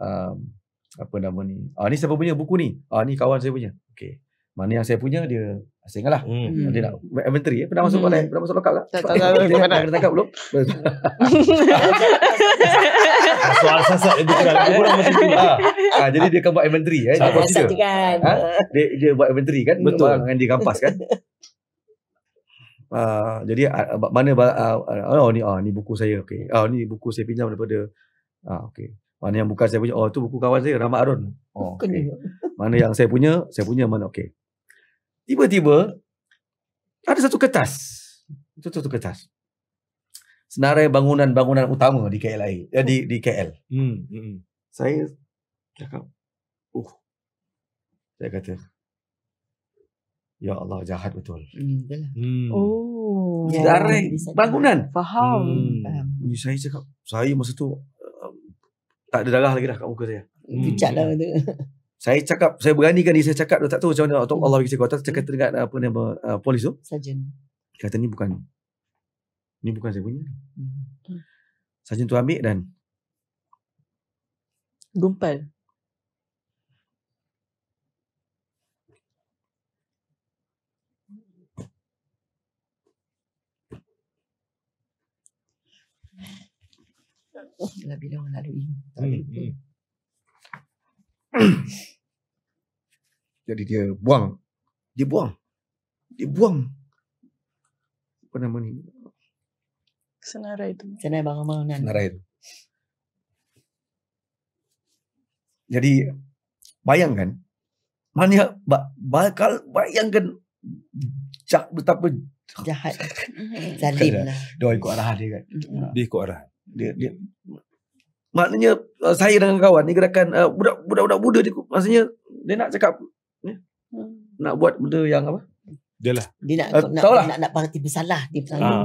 [SPEAKER 5] um, apa nama ni ah ni siapa punya buku ni ah ni kawan saya punya okay. mana yang saya punya dia saya ingatlah hmm. dia hmm. nak inventory eh? pernah masuk hmm. boleh pernah masuk lokal lah tak tahu dia nak kena tangkap belum
[SPEAKER 4] soal sasat itu kan aku pun macam tu ah, jadi
[SPEAKER 5] dia akan buat inventory eh? dia, kan. ha? dia, dia buat inventory kan betul dengan dia kampas kan Uh, jadi uh, mana uh, oh ni ah uh, ni buku saya okey. Ah oh, uh, ni buku saya pinjam daripada ah uh, okey. Mana yang bukan saya punya? Oh tu buku kawan saya Rahmat Arun. Oh. Okay. mana yang saya punya? Saya punya mana okey. Tiba-tiba ada satu kertas. Itu satu kertas. Senarai bangunan-bangunan utama di KL eh, di di KL.
[SPEAKER 4] Hmm, hmm, hmm.
[SPEAKER 5] Saya cakap uh. Saya kata Ya Allah jahat betul. Hmm. Lah. hmm. Oh. Jaring bangunan. Faham. Hmm. Faham. Saya cakap saya masa tu um, tak ada darah lagi dah kat muka saya. Hmm. Hmm. Pucat hmm. dah Saya cakap saya beranikan diri saya cakap dah tak tahu macam mana Allah bagi saya kuasa cakap dengan apa nama uh, polis tu. Sajen. Kata ni bukan ni bukan saya punya. Hmm. Sajen tu ambil dan
[SPEAKER 2] gumpal.
[SPEAKER 3] oh bila bila orang lalui
[SPEAKER 5] jadi dia buang dia buang dia buang apa nama ni
[SPEAKER 3] Senara itu Senara bangunan Senara itu
[SPEAKER 5] jadi bayangkan mana bakal bayangkan jak betapa
[SPEAKER 3] jahat zalim kan? lah doa ikut arahan dia kan
[SPEAKER 1] dia ikut arahan
[SPEAKER 5] dia dia maknanya uh, saya dengan kawan ni gerakan uh, budak budak budak muda dia maksudnya
[SPEAKER 3] dia nak cakap ya?
[SPEAKER 5] nak buat benda yang apa Yalah. Dia nak, uh, nak, nak, lah.
[SPEAKER 3] nak, nak parti bersalah Dia selalu ah, uh,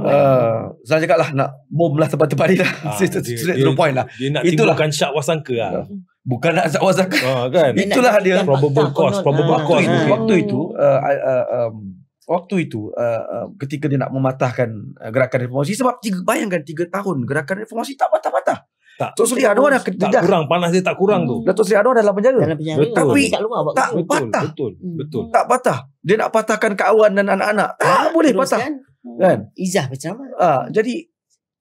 [SPEAKER 5] buat uh, cakap lah Nak bom lah tempat-tempat ni lah uh, Straight
[SPEAKER 1] dia, to point lah Dia nak Itulah. timbulkan syak wasangka lah uh, Bukan nak syak wasangka uh,
[SPEAKER 3] kan?
[SPEAKER 5] Itulah dia, Probable cause Probable uh, cause Waktu itu uh, uh, um, waktu itu uh, uh, ketika dia nak mematahkan uh, gerakan reformasi sebab tiga, bayangkan 3 tahun gerakan reformasi tak patah-patah. Tak. Tok Sri Anwar dah tak kurang panas dia tak kurang hmm. tu. Dato Sri Anwar dalam penjara. Dalam penjara. Betul. Tapi tak luar tak betul, patah. Betul. Hmm. Betul. Hmm. Tak patah. Dia nak patahkan kawan dan anak-anak. Tak ha, boleh patah. Kan?
[SPEAKER 3] kan? Izah macam mana?
[SPEAKER 5] Uh, jadi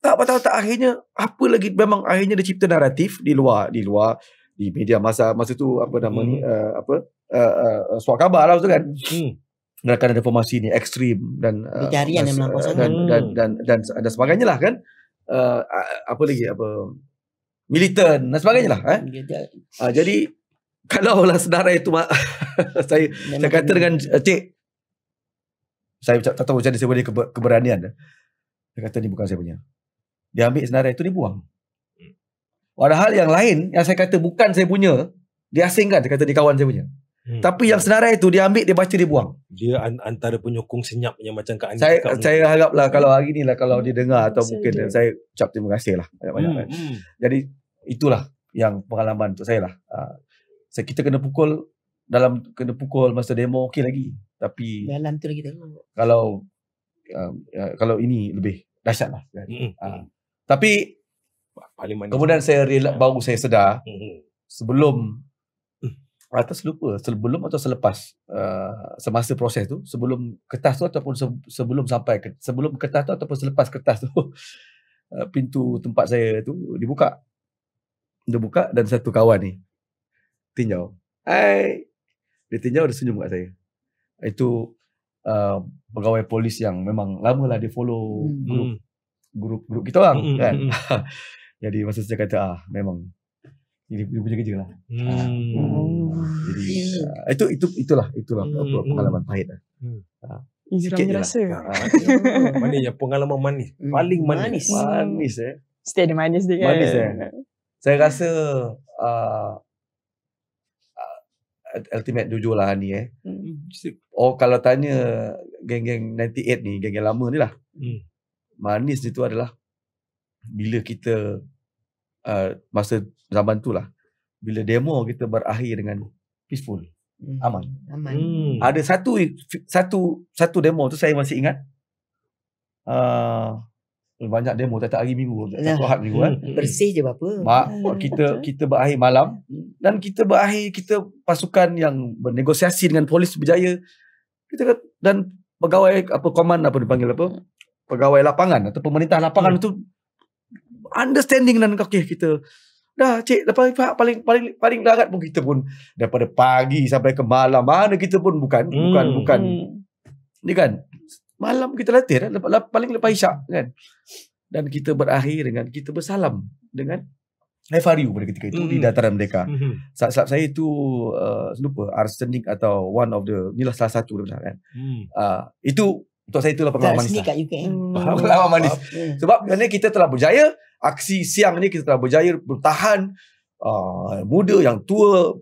[SPEAKER 5] tak patah tak akhirnya apa lagi memang akhirnya dia cipta naratif di luar di luar di media masa masa tu apa nama hmm. ni uh, apa uh, uh, suara khabar lah tu kan hmm gerakan reformasi ni ekstrim dan uh, dan, yang dan, dan, dan, dan, dan, dan sebagainya lah kan uh, apa lagi apa militan dan sebagainya lah eh? uh, jadi kalau lah senarai itu mak, saya Memang saya kata ini. dengan uh, cik saya tak tahu macam mana saya boleh keber, keberanian saya eh. kata ni bukan saya punya dia ambil senarai itu dia buang padahal yang lain yang saya kata bukan saya punya dia asingkan saya kata ni kawan saya punya Hmm. Tapi yang senarai tu dia ambil, dia baca, dia buang.
[SPEAKER 1] Dia antara penyokong senyap yang macam Kak Andi. Saya, saya haraplah kalau hari
[SPEAKER 5] ni lah kalau dia hmm. dengar atau saya mungkin dia. saya ucap terima kasih lah. Banyak-banyak hmm. kan. Hmm. Jadi itulah yang pengalaman untuk saya lah. Uh, kita kena pukul dalam kena pukul masa demo okey lagi. Tapi
[SPEAKER 3] dalam tu lagi tengok.
[SPEAKER 5] Kalau uh, kalau ini lebih dahsyat lah.
[SPEAKER 1] Kan?
[SPEAKER 3] Hmm. Uh,
[SPEAKER 5] tapi kemudian saya rela, baru saya sedar hmm. sebelum atau selupa sebelum atau selepas uh, semasa proses tu sebelum kertas tu ataupun se- sebelum sampai ke- sebelum kertas tu ataupun selepas kertas tu uh, pintu tempat saya tu dibuka dia buka dan satu kawan ni tinjau hai dia tinjau dia senyum kat saya itu uh, pegawai polis yang memang lamalah dia follow hmm. grup grup grup kita orang hmm. hmm kan hmm.
[SPEAKER 4] hmm.
[SPEAKER 5] jadi masa saya kata ah memang jadi dia punya kerja lah. Hmm. Ah. Jadi
[SPEAKER 4] ah,
[SPEAKER 1] itu itu itulah itulah hmm. pengalaman pahit lah. Hmm. Ha.
[SPEAKER 2] Sikit lah. rasa. Lah. Ha.
[SPEAKER 1] Mana yang pengalaman manis? Hmm. Paling manis. Manis, manis eh.
[SPEAKER 2] Stay ada manis dia kan. Manis eh.
[SPEAKER 1] Saya rasa uh,
[SPEAKER 5] Ultimate Jojo lah ni eh. Hmm. Oh kalau tanya geng-geng 98 ni, geng-geng lama ni lah. Hmm. Manis dia tu adalah bila kita Uh, masa zaman tu lah bila demo kita berakhir dengan peaceful hmm. aman
[SPEAKER 4] aman hmm. ada
[SPEAKER 5] satu satu satu demo tu saya masih ingat uh, banyak demo tak hari minggu ya. satu hari minggu kan bersih je apa mak kita kita berakhir malam hmm. dan kita berakhir kita pasukan yang bernegosiasi dengan polis berjaya kita dan pegawai apa komand apa dipanggil apa pegawai lapangan atau pemerintah lapangan hmm. tu understanding dan okay kita dah cik paling paling paling paling darat pun kita pun daripada pagi sampai ke malam mana kita pun bukan hmm. bukan bukan hmm. ni kan malam kita latih dah lepas, paling lepas isyak kan dan kita berakhir dengan kita bersalam dengan FRU pada ketika itu mm. di hmm. dataran mereka. Mm-hmm. Saat saya itu uh, eh, lupa arsenic atau one of the inilah salah satu benar kan. Mm. Uh, itu untuk saya itulah pengalaman manis. kan,
[SPEAKER 3] kat UK. Hmm. Pengalaman manis.
[SPEAKER 5] Sebab kerana kita telah berjaya aksi siang ni kita telah berjaya bertahan uh, muda yang tua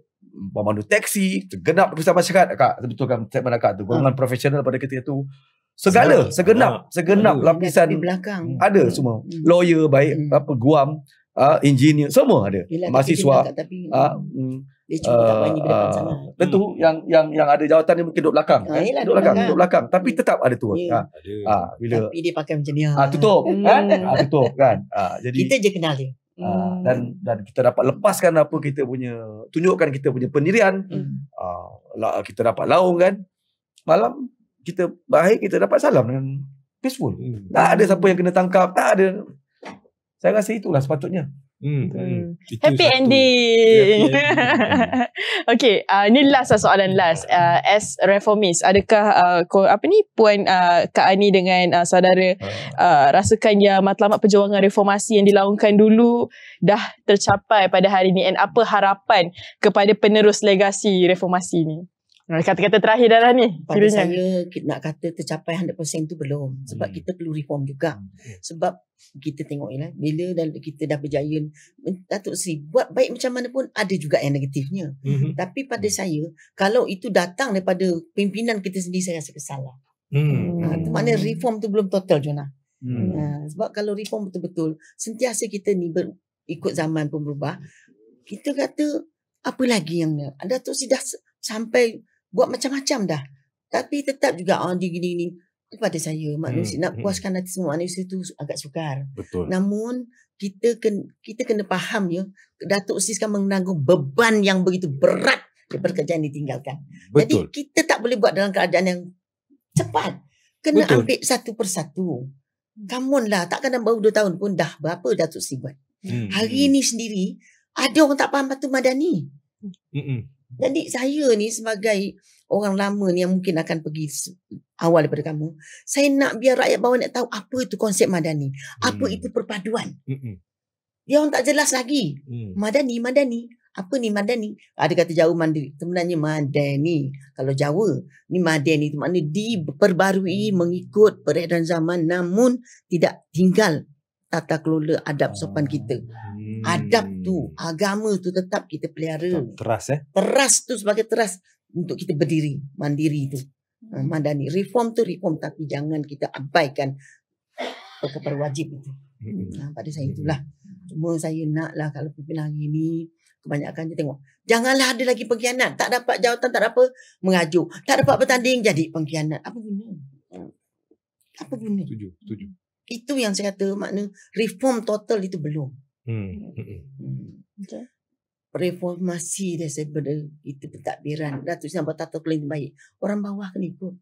[SPEAKER 5] memandu teksi segenap perusahaan masyarakat kak betulkan statement kak tu golongan hmm. profesional pada ketika itu segala segenap segenap Aduh. lapisan di hmm. ada hmm. semua hmm. lawyer baik hmm. apa guam uh, engineer semua ada Yelah, mahasiswa tapi, uh, hmm. hmm dia cuba uh, tak berani berdepan uh, ah. sana. Tentu hmm. yang yang yang ada jawatan dia mungkin duduk belakang. Ha, yelah, duduk belakang, belakang, duduk belakang. Tapi tetap ada tua. Ya. Yeah. Ha. Ada. Ha, bila Tapi dia pakai macam ni. Ha, tutup. Hmm. Ha, tutup kan. Ha, jadi kita je kenal dia. Ha, dan dan kita dapat lepaskan apa kita punya tunjukkan kita punya pendirian. Hmm. Ha, kita dapat laung kan. Malam kita baik kita dapat salam dengan peaceful. Hmm. Tak ada siapa yang kena tangkap, tak ada. Saya rasa itulah sepatutnya.
[SPEAKER 4] Hmm. hmm. hmm. Happy, ending. happy
[SPEAKER 2] ending. okay, uh, ni last lah soalan hmm. last. Uh, as reformist, adakah uh, apa ni puan uh, Kak Ani dengan uh, saudara ah. uh, rasakan ya matlamat perjuangan reformasi yang dilakukan dulu dah tercapai pada hari ini and apa harapan kepada penerus legasi reformasi ni? Kata-kata terakhir dah lah ni. Pada saya nak kata tercapai 100%
[SPEAKER 3] tu belum. Sebab hmm. kita perlu reform juga. Hmm. Sebab kita tengok ya, bila dan kita dah berjaya Datuk Seri buat baik macam mana pun ada juga yang negatifnya. Hmm. Tapi pada hmm. saya kalau itu datang daripada pimpinan kita sendiri saya rasa kesalah.
[SPEAKER 4] Hmm. hmm. Ha, itu makna
[SPEAKER 3] reform tu belum total Jonah. Hmm. Ha, sebab kalau reform betul-betul sentiasa kita ni ber, ikut zaman pun berubah. Kita kata apa lagi yang ada tu sudah sampai buat macam-macam dah tapi tetap juga oh, ah, dia gini gini itu pada saya hmm, manusia hmm. nak puaskan hati semua manusia itu agak sukar betul namun kita kena, kita kena faham ya Datuk Sis kan menanggung beban yang begitu berat daripada kerjaan ditinggalkan betul. jadi kita tak boleh buat dalam keadaan yang cepat kena betul. ambil satu persatu come on lah takkan dalam baru 2 tahun pun dah berapa Datuk Sis buat
[SPEAKER 4] hmm. hari
[SPEAKER 3] ini hmm. sendiri ada orang tak faham Batu Madani mm jadi saya ni sebagai orang lama ni yang mungkin akan pergi awal daripada kamu. Saya nak biar rakyat bawah nak tahu apa itu konsep madani. Apa hmm. itu perpaduan. Hmm. Dia orang tak jelas lagi. Hmm. Madani, madani. Apa ni madani? Ada kata jauh mandiri. Sebenarnya madani. Kalau Jawa, ni madani itu maknanya diperbarui hmm. mengikut peredaran zaman namun tidak tinggal tata kelola adab sopan ah. kita. Adab hmm. tu, agama tu tetap kita pelihara. Teras eh. Teras tu sebagai teras untuk kita berdiri mandiri tu. Hmm. Mandani reform tu reform tapi jangan kita abaikan perkara wajib itu. Hmm. Nah, ha, pada saya itulah. Hmm. Cuma saya nak lah kalau pimpinan hari ini kebanyakan dia tengok. Janganlah ada lagi pengkhianat. Tak dapat jawatan, tak apa mengaju. Tak dapat bertanding, jadi pengkhianat. Apa guna? Apa guna? Tujuh, tujuh. Itu yang saya kata makna reform total itu belum. Hmm. Hmm. hmm. hmm, hmm. Reformasi dia sebenarnya itu pentadbiran. Datuk Sambal Tata kelain baik. Orang bawah kena ikut.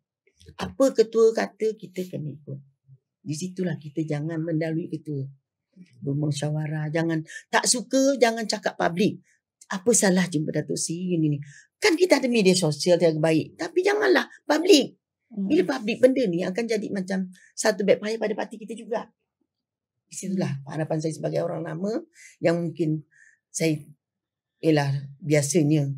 [SPEAKER 3] Apa ketua kata kita kena ikut. Di situlah kita jangan mendalui ketua. Bermusyawarah. Jangan tak suka, jangan cakap publik. Apa salah jumpa Datuk Si ini ni. Kan kita ada media sosial yang baik. Tapi janganlah publik. Bila publik benda ni akan jadi macam satu backfire pada parti kita juga di situlah harapan saya sebagai orang nama yang mungkin saya ialah biasanya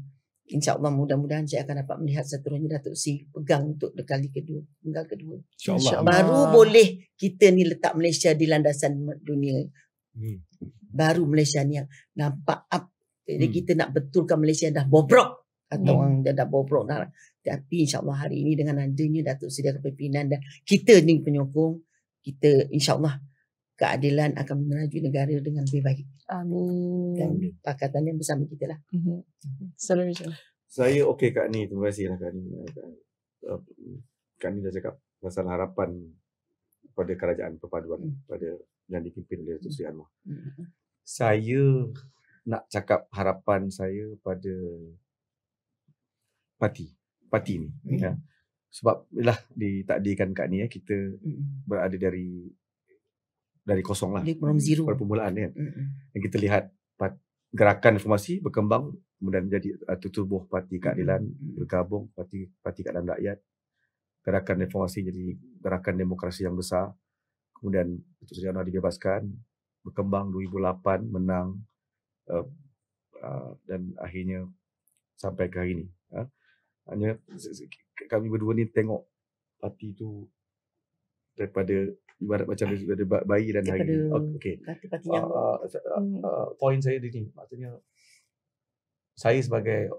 [SPEAKER 3] Insya Allah mudah-mudahan saya akan dapat melihat seterusnya Datuk Si pegang untuk kali kedua tunggal kedua insyaallah Insya baru boleh kita ni letak Malaysia di landasan dunia hmm. baru Malaysia ni yang nampak up jadi hmm. kita nak betulkan Malaysia dah bobrok atau hmm. dah dia dah bobrok dah tapi Allah hari ini dengan adanya Datuk Seri kepimpinan dan kita ni penyokong kita Insya Allah keadilan akan menuju negara dengan lebih baik. Amin. Dan pakatan yang bersama kita lah. Mm-hmm.
[SPEAKER 5] Saya okey Kak Ni. Terima kasih lah Kak Ni. Eh, eh, Kak Ni dah cakap pasal harapan pada kerajaan perpaduan hmm pada yang dipimpin oleh Tuan Sri hmm. Anwar. hmm Saya nak cakap harapan saya pada parti. Parti ni. Mm-hmm. Ya. Sebab lah ditakdirkan Kak Ni ya, kita hmm. berada dari dari kosong lah from dari permulaan kan mm-hmm. yang kita lihat gerakan reformasi berkembang kemudian menjadi uh, tubuh parti keadilan bergabung parti parti keadilan rakyat gerakan reformasi jadi gerakan demokrasi yang besar kemudian Tun Sri dibebaskan berkembang 2008 menang uh, uh, dan akhirnya sampai ke hari ini uh, hanya kami berdua ni tengok parti itu daripada ibarat macam ah. daripada bayi dan daripada hari. Okey. Okay.
[SPEAKER 4] Uh, uh, uh, hmm. Ah,
[SPEAKER 5] Poin saya di sini maksudnya saya sebagai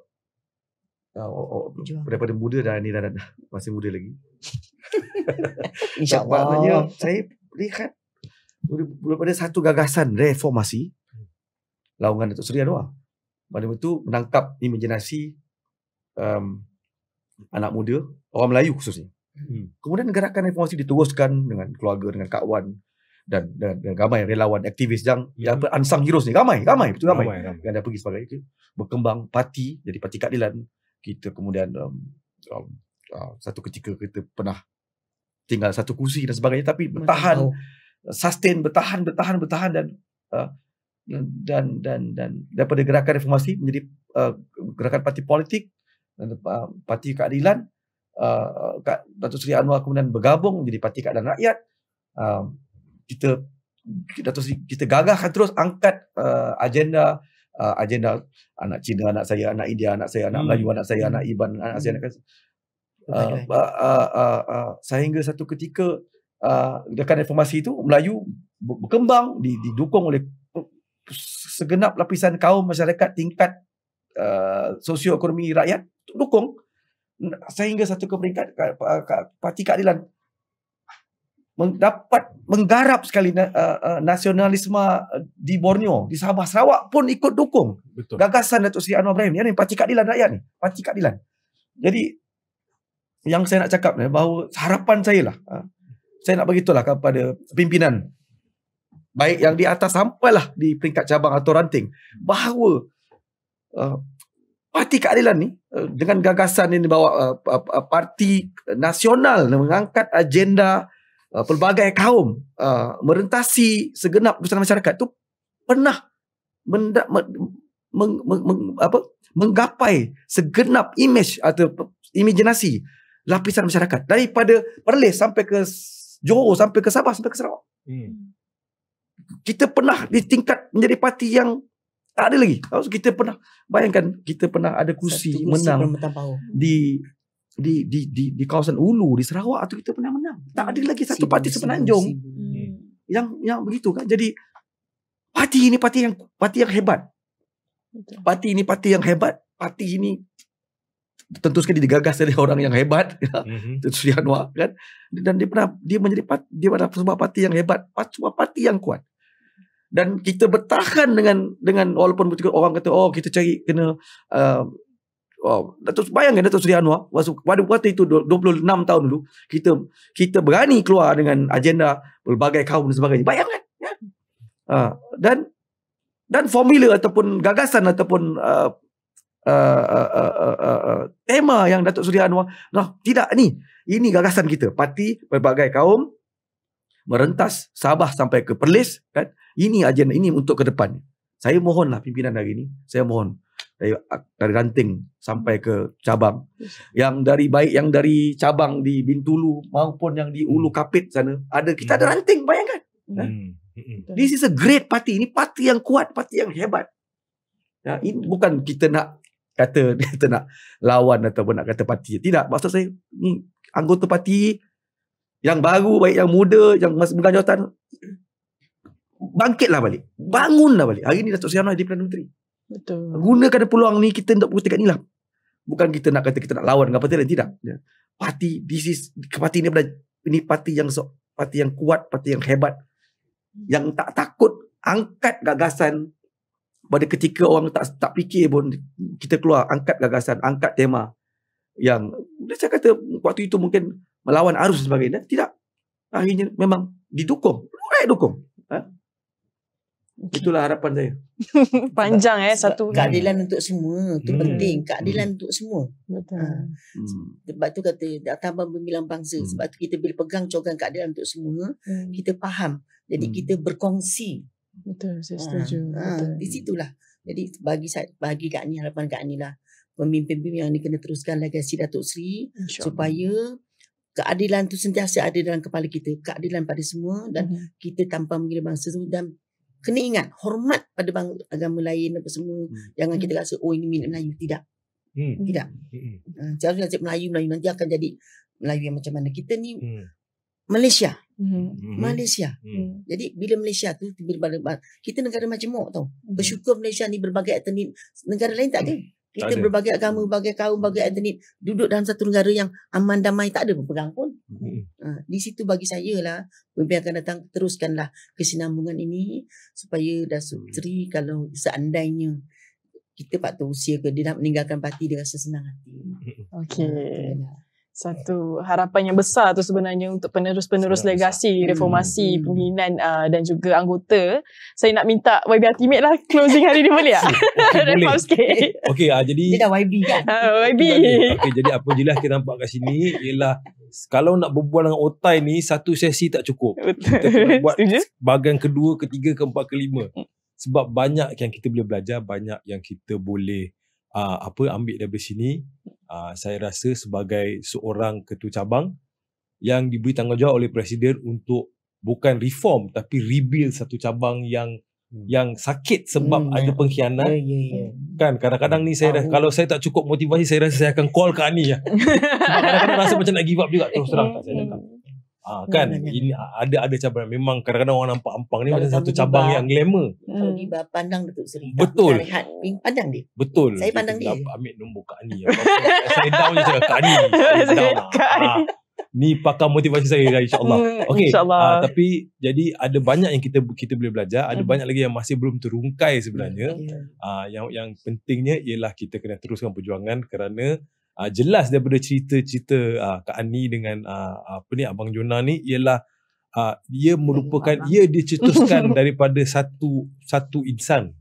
[SPEAKER 5] uh, oh, daripada muda dan ini dan, masih muda lagi.
[SPEAKER 4] Insyaallah.
[SPEAKER 5] Maknanya saya lihat daripada satu gagasan reformasi hmm. laungan Datuk Seri Anwar. Pada itu menangkap imaginasi um, anak muda, orang Melayu khususnya. Hmm. Kemudian gerakan reformasi diteruskan dengan keluarga, dengan kawan dan dengan, ramai relawan aktivis yang hmm. ansang heroes ni ramai, ramai betul ramai, ramai. ramai. yang dah pergi sebagai itu berkembang parti jadi parti keadilan kita kemudian um, um, uh, satu ketika kita pernah tinggal satu kursi dan sebagainya tapi bertahan sustain bertahan bertahan bertahan dan uh, dan, dan dan dan daripada gerakan reformasi menjadi uh, gerakan parti politik dan uh, parti keadilan uh, Kak Datuk Seri Anwar kemudian bergabung jadi Parti Keadilan Rakyat uh, kita Datuk Seri kita gagahkan terus angkat uh, agenda uh, agenda anak Cina anak saya anak India anak saya anak hmm. Melayu anak saya hmm. anak Iban anak hmm. saya anak hmm. uh, uh, uh, uh, uh, sehingga satu ketika uh, dekat informasi itu Melayu berkembang didukung oleh segenap lapisan kaum masyarakat tingkat uh, sosioekonomi rakyat dukung sehingga satu keperingkat parti keadilan mendapat menggarap sekali uh, uh, nasionalisme uh, di Borneo, di Sabah, Sarawak pun ikut dukung Betul. gagasan Datuk Seri Anwar Ibrahim. Ya, ni, parti keadilan rakyat ni. Parti keadilan. Jadi, yang saya nak cakap ni, bahawa harapan saya lah, uh, saya nak beritulah kepada pimpinan, baik yang di atas sampailah di peringkat cabang atau ranting, bahawa uh, parti keadilan ni eh, dengan gagasan ini bawa eh, parti nasional mengangkat agenda eh, pelbagai kaum merentasi segenap lapisan masyarakat tu pernah menda, men, men, men, men, apa menggapai segenap image atau imajinasi lapisan masyarakat daripada Perlis sampai ke Johor sampai ke Sabah sampai ke Sarawak. Hmm. Kita pernah di tingkat menjadi parti yang tak ada lagi. Tahu kita pernah bayangkan kita pernah ada kursi menang di di di di di kawasan Ulu di Sarawak atau kita pernah menang. Tak ada lagi satu sibu, parti sepenanjung. Hmm. hmm. Yang yang begitu kan. Jadi parti ini parti yang parti yang hebat. Parti ini parti yang hebat. Parti ini tentu sekali digagas oleh orang yang hebat. Tentu mm Anwar kan. Dan dia pernah dia menjadi parti dia pernah sebuah parti yang hebat, sebuah parti yang kuat. Hmm dan kita bertahan dengan dengan walaupun orang kata oh kita cari kena uh, oh, Datuk, bayangkan Datuk Seri Anwar waktu, pada waktu itu 26 tahun dulu kita kita berani keluar dengan agenda pelbagai kaum dan sebagainya bayangkan ya? Uh, dan dan formula ataupun gagasan ataupun uh, Uh, uh, uh, uh, uh, tema yang Datuk Suri Anwar nah, tidak ni ini gagasan kita parti berbagai kaum merentas Sabah sampai ke Perlis kan ini agenda ini untuk ke depan saya mohonlah pimpinan hari ini saya mohon dari, dari ranting sampai ke cabang yang dari baik yang dari cabang di Bintulu maupun yang di Ulu hmm. Kapit sana ada kita ada hmm. ranting bayangkan hmm. Kan? hmm. this is a great party ini parti yang kuat parti yang hebat ya, ini bukan kita nak kata kita nak lawan ataupun nak kata parti tidak maksud saya ni anggota parti yang baru baik yang muda yang masih bukan jawatan bangkitlah balik bangunlah balik hari ni Datuk Seriano jadi Perdana Menteri betul gunakan peluang ni kita untuk putihkan lah. bukan kita nak kata kita nak lawan dengan parti lain tidak ya. parti this is parti ni ini parti yang parti yang kuat parti yang hebat yang tak takut angkat gagasan pada ketika orang tak tak fikir pun kita keluar angkat gagasan angkat tema yang saya kata waktu itu mungkin melawan arus dan sebagainya. Tidak. Akhirnya memang didukung. Baik dukung. Ha? Itulah harapan saya.
[SPEAKER 3] Panjang eh satu keadilan hmm. untuk semua itu hmm. penting keadilan hmm. untuk semua. Betul. Ah.
[SPEAKER 2] Hmm.
[SPEAKER 3] Sebab tu kata tambah pemilihan bangsa hmm. sebab tu kita bila pegang cogang keadilan untuk semua hmm. kita faham. Jadi hmm. kita berkongsi. Betul saya ah. setuju. Ha. Di situlah. Jadi bagi saya bagi Kak Ani harapan Kak Ani lah pemimpin-pemimpin yang ni kena teruskan legasi Datuk Sri supaya keadilan tu sentiasa ada dalam kepala kita keadilan pada semua dan hmm. kita tanpa mengira bangsa tu dan kena ingat hormat pada bang, agama lain apa semua hmm. jangan hmm. kita rasa oh ini minat Melayu tidak
[SPEAKER 4] hmm. tidak hmm.
[SPEAKER 3] Uh, nasib Melayu Melayu nanti akan jadi Melayu yang macam mana kita ni hmm. Malaysia hmm. hmm. Malaysia hmm. jadi bila Malaysia tu bila, kita negara macam mok tau hmm. bersyukur Malaysia ni berbagai etnik negara lain tak ada hmm. Kita ada. berbagai agama, berbagai kaum, berbagai hmm. etnik duduk dalam satu negara yang aman damai tak ada berpegang pun. Hmm. Ha, di situ bagi saya lah pemimpin akan datang teruskanlah kesinambungan ini supaya Datuk hmm. Seri kalau seandainya kita patut usia ke dia nak meninggalkan parti dengan sesenang hati.
[SPEAKER 4] Hmm. Okey.
[SPEAKER 3] Okay
[SPEAKER 2] satu harapan yang besar tu sebenarnya untuk penerus-penerus legasi reformasi hmm. pimpinan uh, dan juga anggota. Saya nak minta YB Ultimate lah closing hari ni boleh tak? Okay, boleh. Reform
[SPEAKER 1] sikit. Eh, okay, uh, ah, jadi... Dia
[SPEAKER 2] dah YB kan? Uh, ah, YB.
[SPEAKER 1] Okay, jadi apa je lah kita nampak kat sini ialah kalau nak berbual dengan otai ni satu sesi tak cukup. Betul. Kita kena buat bagian kedua, ketiga, keempat, kelima. Hmm. Sebab banyak yang kita boleh belajar, banyak yang kita boleh uh, apa ambil daripada sini uh, saya rasa sebagai seorang ketua cabang yang diberi tanggungjawab oleh presiden untuk bukan reform tapi rebuild satu cabang yang hmm. yang sakit sebab hmm. ada ya. pengkhianat yeah, yeah, yeah. kan kadang-kadang ni saya dah, kalau saya tak cukup motivasi saya rasa saya akan call ke Ani ya.
[SPEAKER 4] kadang-kadang
[SPEAKER 3] rasa
[SPEAKER 1] macam nak give up juga terus terang tak
[SPEAKER 3] saya hmm. datang Ah, kan hmm.
[SPEAKER 1] ini ada ada cabaran memang kadang-kadang orang nampak ampang ni ada satu cabang Giba, yang glamour
[SPEAKER 3] hmm. di pandang Datuk Seri betul lihat pandang dia
[SPEAKER 1] betul saya pandang dia
[SPEAKER 3] ambil nombor Kak Ani
[SPEAKER 1] saya down je cakap Kak Ani saya down lah. Kak Ani ah, ni pakar motivasi saya lah insyaAllah hmm, okay. insyaAllah uh, tapi jadi ada banyak yang kita kita boleh belajar ada hmm. banyak lagi yang masih belum terungkai sebenarnya hmm. uh, yang yang pentingnya ialah kita kena teruskan perjuangan kerana uh, jelas daripada cerita-cerita uh, Kak Ani dengan uh, apa ni abang Jonah ni ialah uh, ia merupakan ia dicetuskan daripada satu satu insan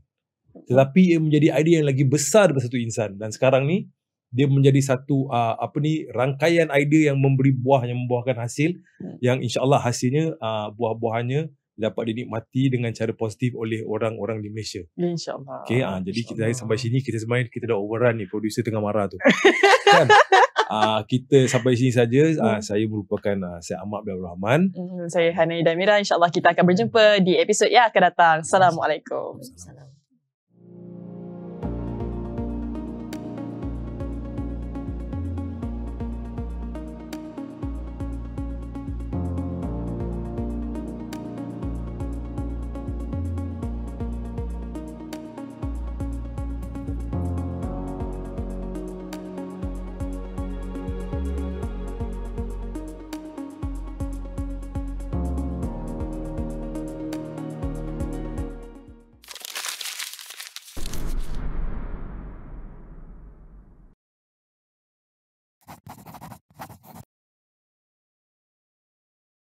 [SPEAKER 1] tetapi ia menjadi idea yang lagi besar daripada satu insan dan sekarang ni dia menjadi satu uh, apa ni rangkaian idea yang memberi buah yang membuahkan hasil hmm. yang insyaallah hasilnya uh, buah-buahannya dapat dinikmati dengan cara positif oleh orang-orang di Malaysia.
[SPEAKER 2] InsyaAllah.
[SPEAKER 1] Okay, ha, ah, jadi Insya kita sampai sini, kita sebenarnya kita dah overrun ni, producer tengah marah tu. kan? Uh, kita sampai sini saja. Uh, Saya merupakan uh, saya Ahmad bin Rahman.
[SPEAKER 2] Hmm, saya Hana Ida InsyaAllah kita akan berjumpa di episod yang akan datang. Assalamualaikum. Assalamualaikum.